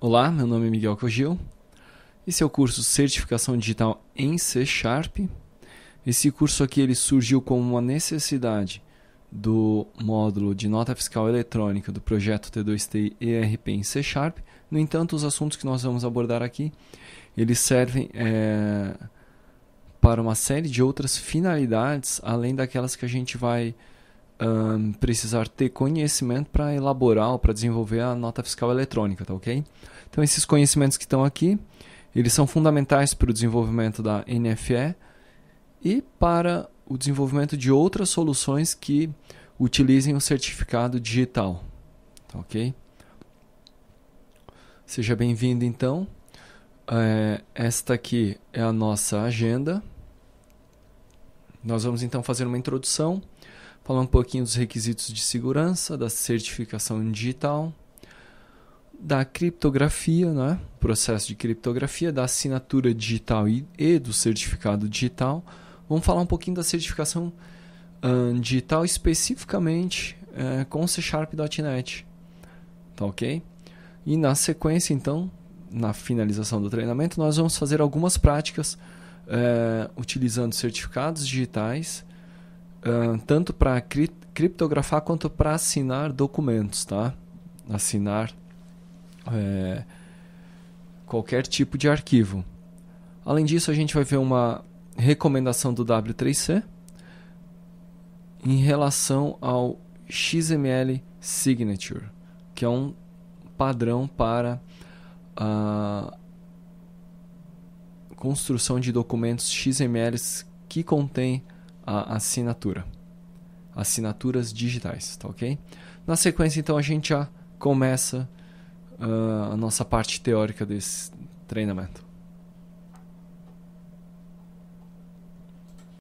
Olá, meu nome é Miguel Cogil. Esse é o curso Certificação Digital em C Sharp. Esse curso aqui ele surgiu como uma necessidade do módulo de nota fiscal eletrônica do projeto T2T ERP em C Sharp. No entanto, os assuntos que nós vamos abordar aqui, eles servem é, para uma série de outras finalidades, além daquelas que a gente vai um, precisar ter conhecimento para elaborar ou para desenvolver a nota fiscal eletrônica, tá ok? Então, esses conhecimentos que estão aqui, eles são fundamentais para o desenvolvimento da NFE e para o desenvolvimento de outras soluções que utilizem o certificado digital, tá ok? Seja bem-vindo, então. É, esta aqui é a nossa agenda. Nós vamos então fazer uma introdução falar um pouquinho dos requisitos de segurança, da certificação digital, da criptografia, né? processo de criptografia, da assinatura digital e, do certificado digital. Vamos falar um pouquinho da certificação uh, digital especificamente uh, com C Sharp.NET. Tá ok? E na sequência, então, na finalização do treinamento, nós vamos fazer algumas práticas uh, utilizando certificados digitais tanto para cri criptografar quanto para assinar documentos, tá? Assinar é, qualquer tipo de arquivo. Além disso, a gente vai ver uma recomendação do W3C em relação ao XML Signature, que é um padrão para a construção de documentos XML que contém a assinatura. Assinaturas digitais, tá ok? Na sequência, então, a gente já começa uh, a nossa parte teórica desse treinamento.